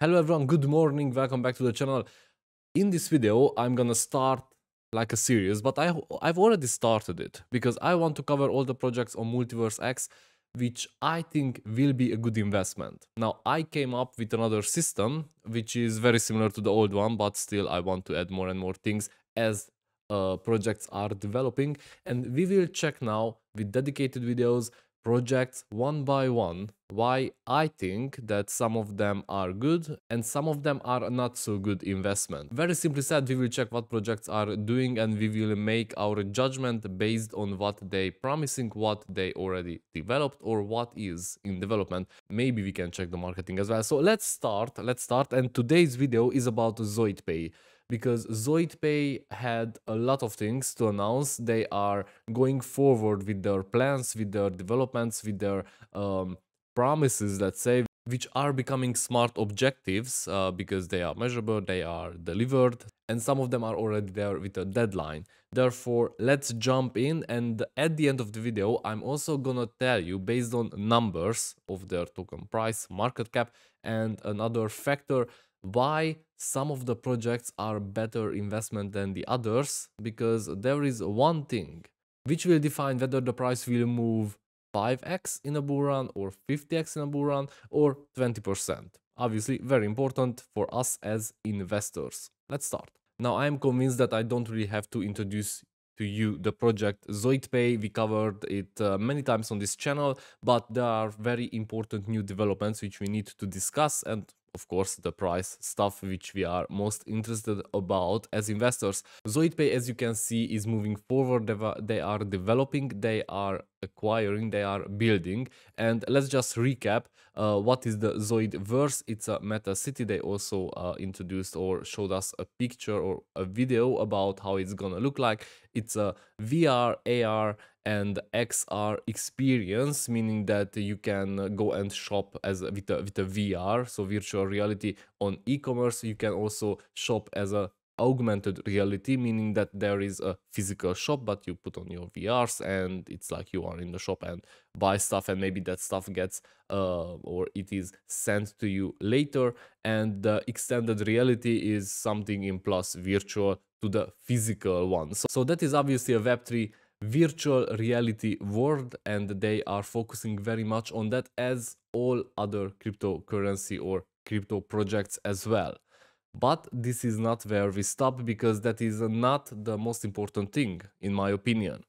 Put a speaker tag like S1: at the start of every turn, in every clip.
S1: Hello everyone, good morning, welcome back to the channel. In this video, I'm gonna start like a series, but I, I've already started it because I want to cover all the projects on Multiverse X, which I think will be a good investment. Now, I came up with another system, which is very similar to the old one, but still I want to add more and more things as uh, projects are developing. And we will check now with dedicated videos projects one by one why I think that some of them are good and some of them are not so good investment. Very simply said, we will check what projects are doing and we will make our judgment based on what they promising, what they already developed or what is in development. Maybe we can check the marketing as well. So let's start, let's start and today's video is about Zoidpay because Zoidpay had a lot of things to announce. They are going forward with their plans, with their developments, with their um, promises, let's say, which are becoming smart objectives uh, because they are measurable, they are delivered, and some of them are already there with a deadline. Therefore, let's jump in and at the end of the video, I'm also gonna tell you based on numbers of their token price, market cap, and another factor why some of the projects are better investment than the others because there is one thing which will define whether the price will move 5x in a bull run or 50x in a bull run or 20%. Obviously very important for us as investors. Let's start. Now I am convinced that I don't really have to introduce to you the project Zoitpay. We covered it uh, many times on this channel, but there are very important new developments which we need to discuss and of course, the price, stuff which we are most interested about as investors. Zoidpay, as you can see, is moving forward. They are developing, they are acquiring, they are building. And let's just recap uh, what is the Zoidverse. It's a meta city. They also uh, introduced or showed us a picture or a video about how it's gonna look like. It's a VR, AR, and XR experience, meaning that you can go and shop as with a, with a VR, so virtual reality on e-commerce. You can also shop as a augmented reality, meaning that there is a physical shop, but you put on your VRs and it's like you are in the shop and buy stuff, and maybe that stuff gets uh, or it is sent to you later. And the extended reality is something in plus virtual to the physical one. So, so that is obviously a Web3 virtual reality world and they are focusing very much on that as all other cryptocurrency or crypto projects as well. But this is not where we stop because that is not the most important thing in my opinion.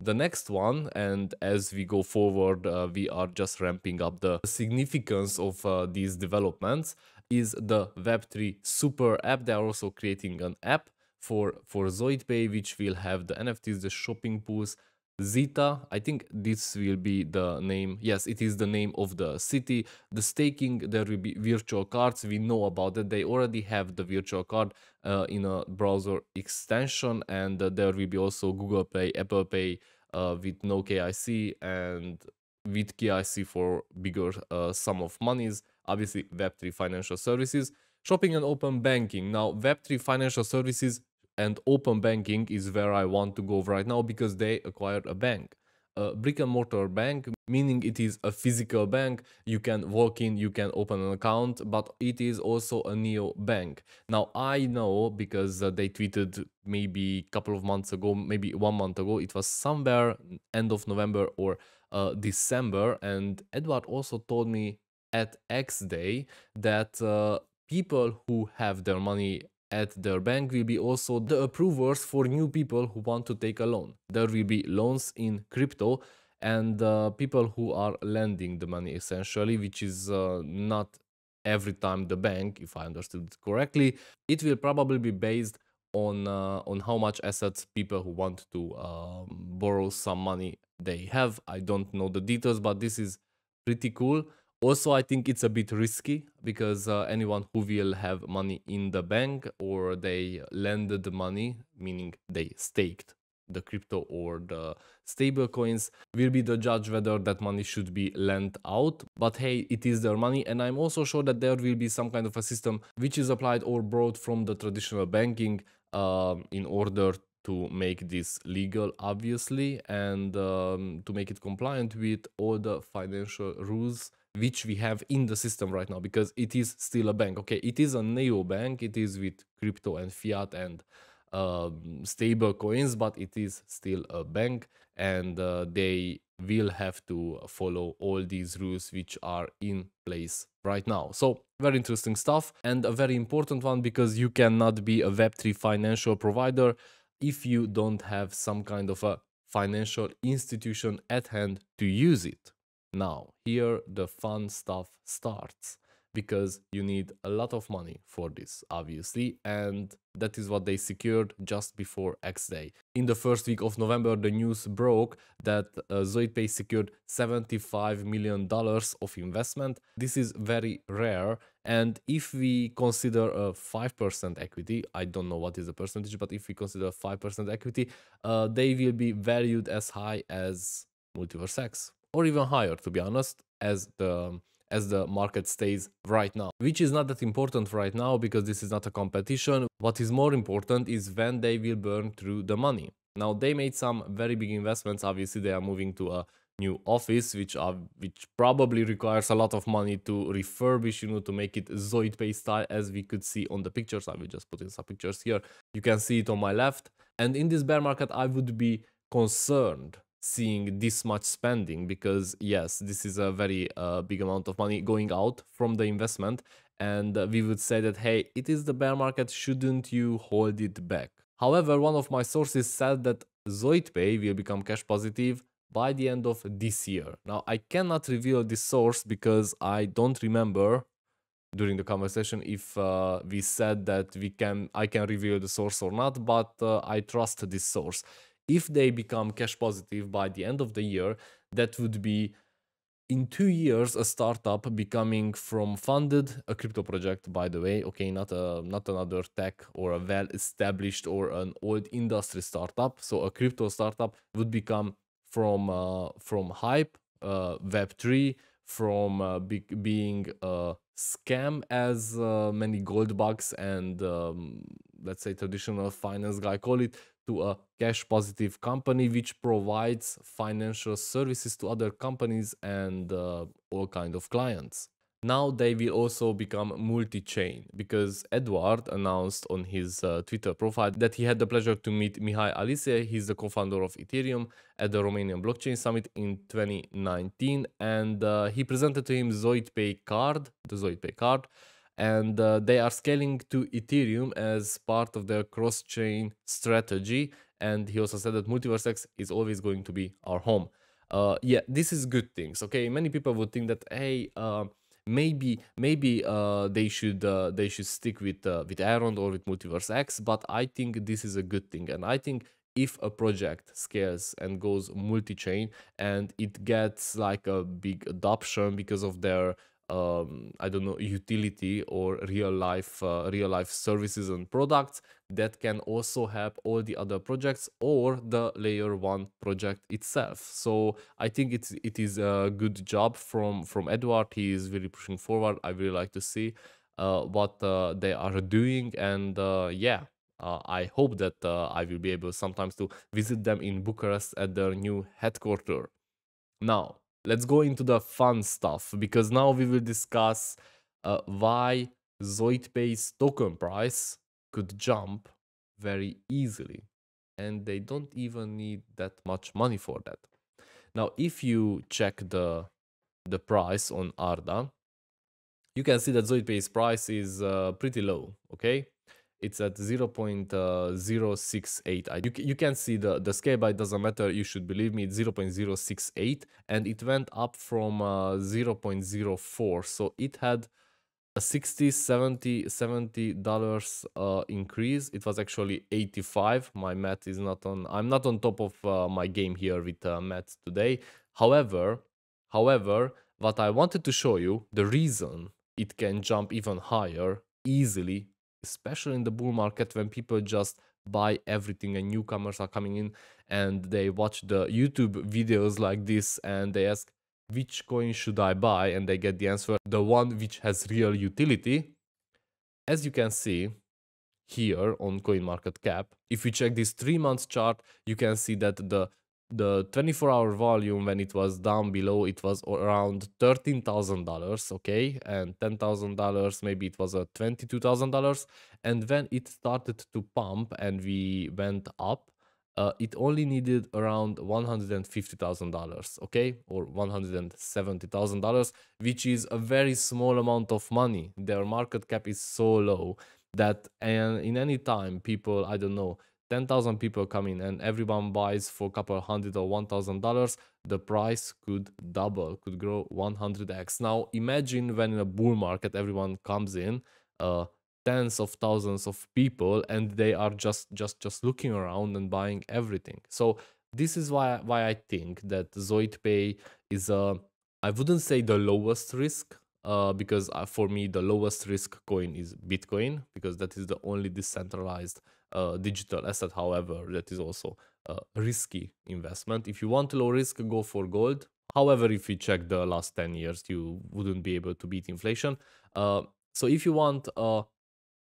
S1: The next one, and as we go forward, uh, we are just ramping up the significance of uh, these developments, is the Web3 super app. They are also creating an app for, for ZoidPay, which will have the NFTs, the shopping pools, Zeta, I think this will be the name. Yes, it is the name of the city. The staking, there will be virtual cards. We know about it. They already have the virtual card uh, in a browser extension, and uh, there will be also Google Pay, Apple Pay uh, with no KIC and with KIC for bigger uh, sum of monies. Obviously, Web3 financial services. Shopping and open banking. Now, Web3 financial services and open banking is where I want to go right now because they acquired a bank. A brick and mortar bank, meaning it is a physical bank. You can walk in, you can open an account, but it is also a neo bank. Now, I know because uh, they tweeted maybe a couple of months ago, maybe one month ago, it was somewhere end of November or uh, December. And Edward also told me at X Day that uh, people who have their money at their bank will be also the approvers for new people who want to take a loan. There will be loans in crypto and uh, people who are lending the money essentially, which is uh, not every time the bank, if I understood it correctly. It will probably be based on uh, on how much assets people who want to um, borrow some money they have. I don't know the details, but this is pretty cool. Also, I think it's a bit risky because uh, anyone who will have money in the bank or they lended the money, meaning they staked the crypto or the stable coins will be the judge whether that money should be lent out but hey it is their money and i'm also sure that there will be some kind of a system which is applied or brought from the traditional banking um, in order to make this legal obviously and um, to make it compliant with all the financial rules which we have in the system right now because it is still a bank. Okay, it is a neo bank. It is with crypto and fiat and um, stable coins, but it is still a bank and uh, they will have to follow all these rules which are in place right now. So very interesting stuff and a very important one because you cannot be a Web3 financial provider if you don't have some kind of a financial institution at hand to use it. Now, here the fun stuff starts because you need a lot of money for this, obviously, and that is what they secured just before X Day. In the first week of November, the news broke that uh, Zoidpay secured $75 million of investment. This is very rare, and if we consider a 5% equity, I don't know what is the percentage, but if we consider 5% equity, uh, they will be valued as high as Multiverse X or even higher, to be honest, as the as the market stays right now, which is not that important right now because this is not a competition. What is more important is when they will burn through the money. Now they made some very big investments. Obviously, they are moving to a new office, which are which probably requires a lot of money to refurbish, you know, to make it Zoid Pay style, as we could see on the pictures. I will just put in some pictures here. You can see it on my left. And in this bear market, I would be concerned seeing this much spending because yes this is a very uh, big amount of money going out from the investment and uh, we would say that hey it is the bear market shouldn't you hold it back however one of my sources said that zoitpay will become cash positive by the end of this year now i cannot reveal this source because i don't remember during the conversation if uh, we said that we can i can reveal the source or not but uh, i trust this source if they become cash positive by the end of the year, that would be in two years a startup becoming from funded a crypto project by the way okay not a not another tech or a well established or an old industry startup so a crypto startup would become from uh, from hype uh, web3 from uh, be being a uh, scam as uh, many gold bugs and um, let's say traditional finance guy call it to a cash positive company which provides financial services to other companies and uh, all kind of clients now they will also become multi-chain because Edward announced on his uh, Twitter profile that he had the pleasure to meet Mihai alise he's the co-founder of Ethereum at the Romanian Blockchain Summit in 2019 and uh, he presented to him ZoidPay card, the ZoidPay card and uh, they are scaling to Ethereum as part of their cross chain strategy. And he also said that Multiverse X is always going to be our home. Uh, yeah, this is good things. Okay, many people would think that hey, uh, maybe maybe uh, they should uh, they should stick with uh, with Aaron or with Multiverse X, but I think this is a good thing, and I think if a project scales and goes multi-chain and it gets like a big adoption because of their um, I don't know utility or real life uh, real life services and products that can also help all the other projects or the layer one project itself. So I think it's it is a good job from from Edward. He is really pushing forward. I really like to see uh, what uh, they are doing and uh, yeah. Uh, I hope that uh, I will be able sometimes to visit them in Bucharest at their new headquarters. Now, let's go into the fun stuff because now we will discuss uh, why Zoidpay's token price could jump very easily. And they don't even need that much money for that. Now, if you check the, the price on ARDA, you can see that Zoidpay's price is uh, pretty low, okay? it's at uh, 0.068 you, you can see the the scale but it doesn't matter you should believe me it's 0.068 and it went up from uh, 0.04 so it had a 60 70 70 dollars uh, increase it was actually 85 my math is not on i'm not on top of uh, my game here with uh, math today however however what i wanted to show you the reason it can jump even higher easily especially in the bull market when people just buy everything and newcomers are coming in and they watch the YouTube videos like this and they ask which coin should I buy and they get the answer the one which has real utility. As you can see here on CoinMarketCap, if we check this three months chart, you can see that the the 24 hour volume when it was down below it was around $13000 okay and $10000 maybe it was a $22000 and when it started to pump and we went up uh, it only needed around $150,000, okay, or $170,000, which is a very small amount of money. Their market cap is so low that and in any time people, I don't know, 10,000 people come in and everyone buys for a couple hundred or $1,000, the price could double, could grow 100x. Now, imagine when in a bull market, everyone comes in, uh, tens of thousands of people, and they are just, just, just looking around and buying everything. So this is why, why I think that Pay is a, uh, I wouldn't say the lowest risk uh, because uh, for me the lowest risk coin is Bitcoin because that is the only decentralized uh, digital asset. However, that is also a risky investment. If you want low risk, go for gold. However, if you check the last 10 years, you wouldn't be able to beat inflation. Uh, so if you want a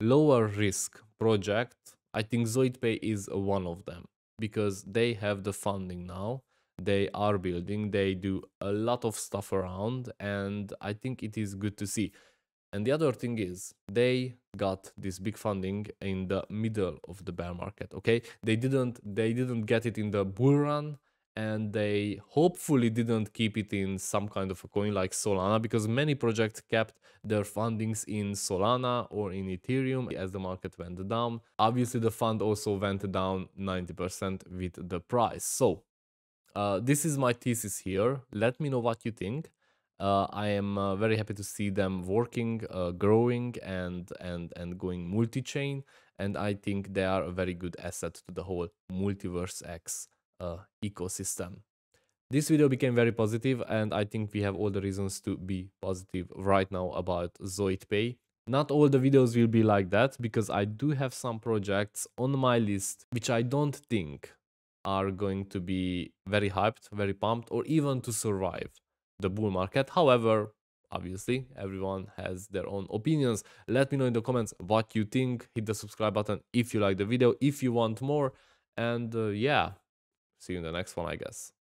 S1: lower risk project, I think ZoidPay is one of them because they have the funding now they are building. They do a lot of stuff around, and I think it is good to see. And the other thing is, they got this big funding in the middle of the bear market. Okay, they didn't they didn't get it in the bull run, and they hopefully didn't keep it in some kind of a coin like Solana, because many projects kept their fundings in Solana or in Ethereum as the market went down. Obviously, the fund also went down 90% with the price. So uh, this is my thesis here. Let me know what you think. Uh, I am uh, very happy to see them working, uh, growing, and and and going multi-chain. And I think they are a very good asset to the whole Multiverse X uh, ecosystem. This video became very positive, and I think we have all the reasons to be positive right now about ZoidPay. Pay. Not all the videos will be like that because I do have some projects on my list which I don't think are going to be very hyped, very pumped, or even to survive the bull market. However, obviously, everyone has their own opinions. Let me know in the comments what you think. Hit the subscribe button if you like the video, if you want more. And uh, yeah, see you in the next one, I guess.